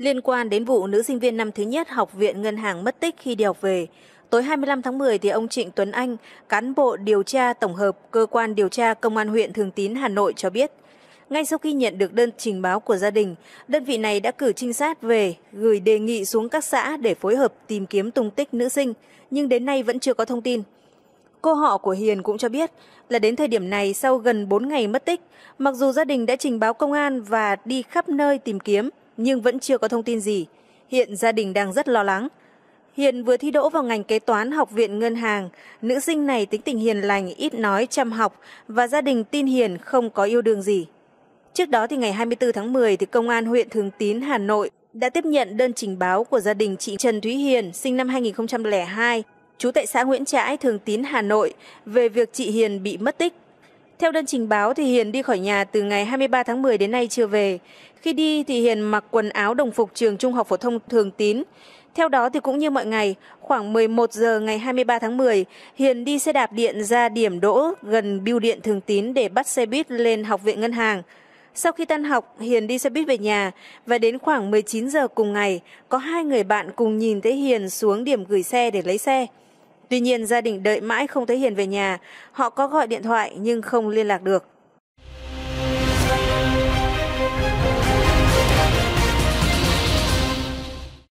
Liên quan đến vụ nữ sinh viên năm thứ nhất học viện ngân hàng mất tích khi đi học về, tối 25 tháng 10 thì ông Trịnh Tuấn Anh, cán bộ điều tra tổng hợp cơ quan điều tra công an huyện Thường Tín Hà Nội cho biết, ngay sau khi nhận được đơn trình báo của gia đình, đơn vị này đã cử trinh sát về, gửi đề nghị xuống các xã để phối hợp tìm kiếm tung tích nữ sinh, nhưng đến nay vẫn chưa có thông tin. Cô họ của Hiền cũng cho biết là đến thời điểm này sau gần 4 ngày mất tích, mặc dù gia đình đã trình báo công an và đi khắp nơi tìm kiếm, nhưng vẫn chưa có thông tin gì. Hiện gia đình đang rất lo lắng. Hiền vừa thi đỗ vào ngành kế toán học viện ngân hàng. Nữ sinh này tính tình hiền lành, ít nói, chăm học và gia đình tin Hiền không có yêu đương gì. Trước đó thì ngày 24 tháng 10 thì công an huyện Thường Tín, Hà Nội đã tiếp nhận đơn trình báo của gia đình chị Trần Thúy Hiền, sinh năm 2002, trú tại xã Nguyễn Trãi, Thường Tín, Hà Nội về việc chị Hiền bị mất tích theo đơn trình báo thì Hiền đi khỏi nhà từ ngày 23 tháng 10 đến nay chưa về. Khi đi thì Hiền mặc quần áo đồng phục trường Trung học phổ thông Thường Tín. Theo đó thì cũng như mọi ngày, khoảng 11 giờ ngày 23 tháng 10, Hiền đi xe đạp điện ra điểm đỗ gần bưu điện Thường Tín để bắt xe buýt lên học viện ngân hàng. Sau khi tan học, Hiền đi xe buýt về nhà và đến khoảng 19 giờ cùng ngày, có hai người bạn cùng nhìn thấy Hiền xuống điểm gửi xe để lấy xe. Tuy nhiên gia đình đợi mãi không thấy Hiền về nhà, họ có gọi điện thoại nhưng không liên lạc được.